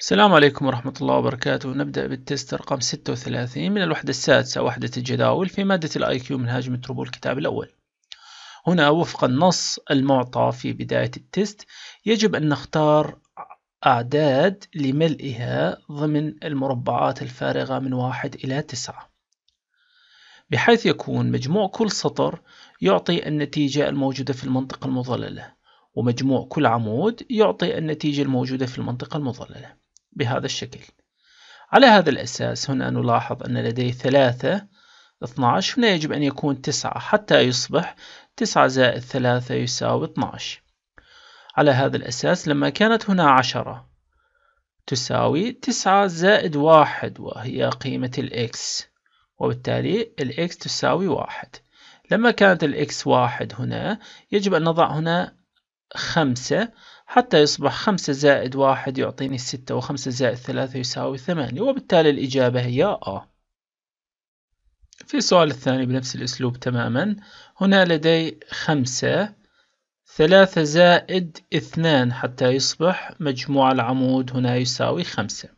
السلام عليكم ورحمة الله وبركاته نبدأ بالتست رقم 36 من الوحدة السادسة وحدة الجداول في مادة الاي كيو منهاج متروبو الكتاب الأول هنا وفق النص المعطى في بداية التست يجب أن نختار أعداد لملئها ضمن المربعات الفارغة من واحد إلى تسعة بحيث يكون مجموع كل سطر يعطي النتيجة الموجودة في المنطقة المظللة ومجموع كل عمود يعطي النتيجة الموجودة في المنطقة المظللة بهذا الشكل على هذا الأساس هنا نلاحظ أن لدي ثلاثة 12 هنا يجب أن يكون 9 حتى يصبح 9 زائد 3 يساوي 12 على هذا الأساس لما كانت هنا 10 تساوي 9 زائد 1 وهي قيمة الإكس وبالتالي الإكس تساوي 1 لما كانت الإكس 1 هنا يجب أن نضع هنا خمسة حتى يصبح خمسة زائد واحد يعطيني ستة وخمسة زائد ثلاثة يساوي ثمانية وبالتالي الإجابة هي آ في السؤال الثاني بنفس الأسلوب تماما هنا لدي خمسة ثلاثة زائد اثنان حتى يصبح مجموع العمود هنا يساوي خمسة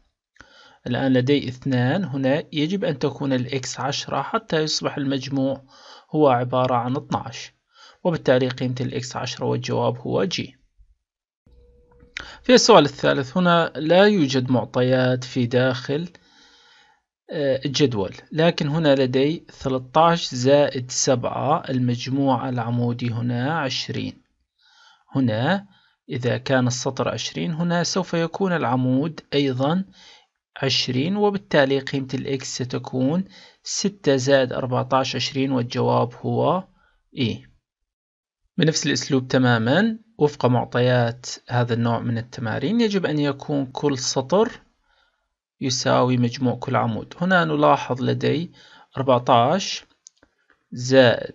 الآن لدي اثنان هنا يجب أن تكون الإكس عشرة حتى يصبح المجموع هو عبارة عن 12 وبالتالي قيمة الإكس عشرة والجواب هو جي في السؤال الثالث هنا لا يوجد معطيات في داخل الجدول آه، لكن هنا لدي 13 زائد 7 المجموع العمودي هنا 20 هنا إذا كان السطر 20 هنا سوف يكون العمود أيضا 20 وبالتالي قيمة الإكس ستكون 6 زائد 14 20 والجواب هو إيه بنفس الأسلوب تماما وفق معطيات هذا النوع من التمارين يجب أن يكون كل سطر يساوي مجموع كل عمود هنا نلاحظ لدي 14 زائد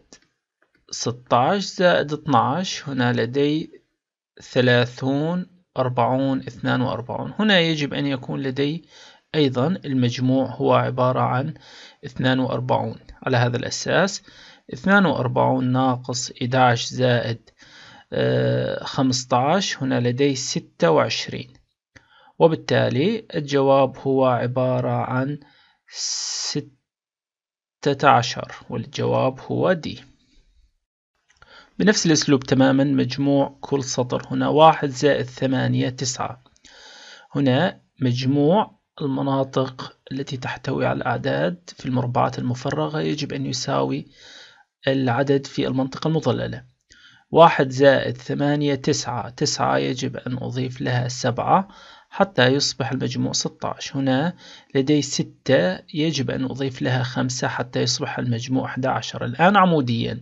16 زائد 12 هنا لدي 30 40 42 هنا يجب أن يكون لدي أيضا المجموع هو عبارة عن 42 على هذا الأساس 42 ناقص 11 زائد 15 آه، هنا لدي 26 وبالتالي الجواب هو عبارة عن 16 والجواب هو D بنفس الأسلوب تماما مجموع كل سطر هنا 1 زائد 8 9 هنا مجموع المناطق التي تحتوي على الأعداد في المربعات المفرغة يجب أن يساوي العدد في المنطقة المظللة واحد زائد ثمانية تسعة تسعة يجب أن أضيف لها سبعة حتى يصبح المجموع ستة عشر هنا لدي ستة يجب أن أضيف لها خمسة حتى يصبح المجموع أحد عشر الآن عموديا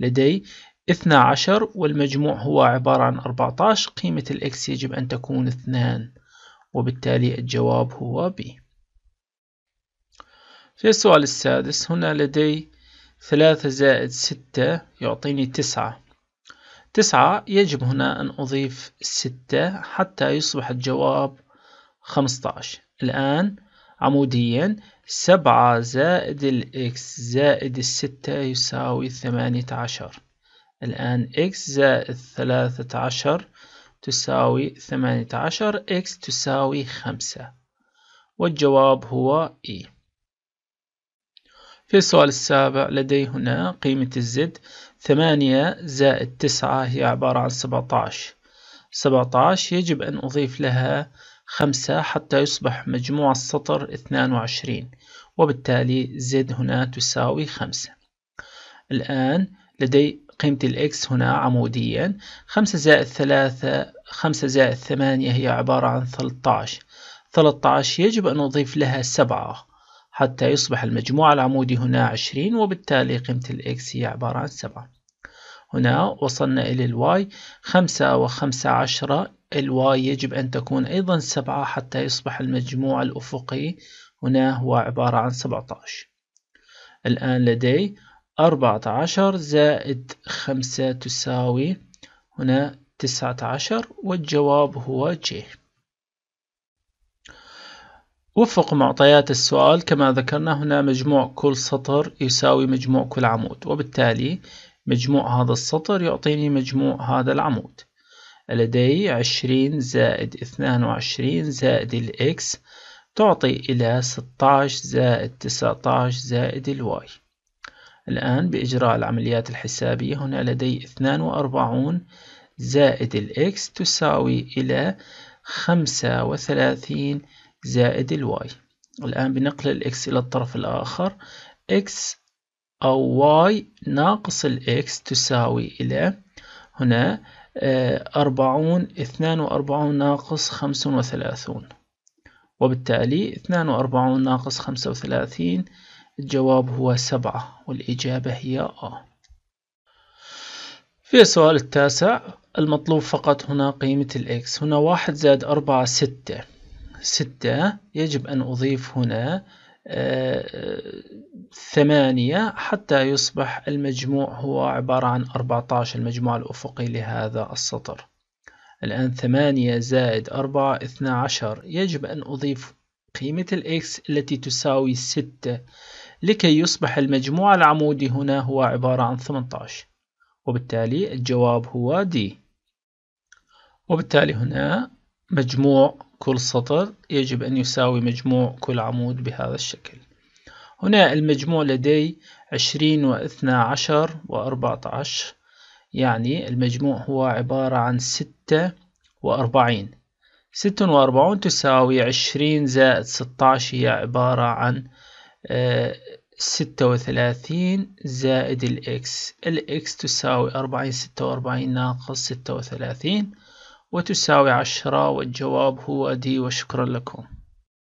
لدي اثنا عشر والمجموع هو عبارة عن أربعة عشر قيمة الإكس يجب أن تكون اثنان وبالتالي الجواب هو B في السؤال السادس هنا لدي ثلاثة زائد ستة يعطيني تسعة تسعة يجب هنا أن أضيف ستة حتى يصبح الجواب عشر الآن عموديا سبعة زائد الإكس زائد الستة يساوي ثمانية عشر الآن إكس زائد ثلاثة عشر تساوي ثمانية عشر إكس تساوي خمسة والجواب هو إي e. في السؤال السابع لدي هنا قيمة الزد ثمانية زائد تسعة هي عبارة عن سبعة عشر سبعة عشر يجب أن أضيف لها خمسة حتى يصبح مجموع السطر اثنان وعشرين وبالتالي زد هنا تساوي خمسة الآن لدي قيمة الإكس هنا عموديا خمسة زائد ثلاثة خمسة زائد ثمانية هي عبارة عن ثلاثة عشر ثلاثة عشر يجب أن أضيف لها سبعة حتى يصبح المجموع العمودي هنا عشرين وبالتالي قيمة الإكس هي عبارة عن سبعة هنا وصلنا إلى الواي خمسة وخمسة عشرة الواي يجب أن تكون أيضا سبعة حتى يصبح المجموع الأفقي هنا هو عبارة عن سبعة عشر الآن لدي أربعة عشر زائد خمسة تساوي هنا تسعة عشر والجواب هو ج وفق معطيات السؤال كما ذكرنا هنا مجموع كل سطر يساوي مجموع كل عمود وبالتالي مجموع هذا السطر يعطيني مجموع هذا العمود لدي عشرين زائد اثنان وعشرين زائد الإكس تعطي إلى ستاش زائد تسعتاش زائد الواي الآن بإجراء العمليات الحسابية هنا لدي اثنان وأربعون زائد الإكس تساوي إلى خمسة وثلاثين زائد الواي الآن بنقل الإكس إلى الطرف الآخر إكس أو واي ناقص الإكس تساوي إلى هنا آه، أربعون اثنان وأربعون ناقص خمس وثلاثون وبالتالي اثنان وأربعون ناقص خمسة وثلاثين الجواب هو سبعة والإجابة هي آه في السؤال التاسع المطلوب فقط هنا قيمة الإكس هنا واحد زائد أربعة ستة ستة يجب أن أضيف هنا آه، ثمانية حتى يصبح المجموع هو عبارة عن أربعة عشر المجموع الأفقي لهذا السطر الآن ثمانية زائد أربعة اثنا عشر يجب أن أضيف قيمة الإكس التي تساوي ستة لكي يصبح المجموع العمودي هنا هو عبارة عن 18 وبالتالي الجواب هو دي وبالتالي هنا مجموع كل سطر يجب أن يساوي مجموع كل عمود بهذا الشكل هنا المجموع لدي عشرين واثنى عشر وأربعة عشر يعني المجموع هو عبارة عن ستة وأربعين ستة وأربعون تساوي عشرين زائد ستة عشر هي عبارة عن آه، ستة وثلاثين زائد الإكس الإكس تساوي أربعين ستة وأربعين ناقص ستة وثلاثين وتساوي عشرة والجواب هو دي وشكرا لكم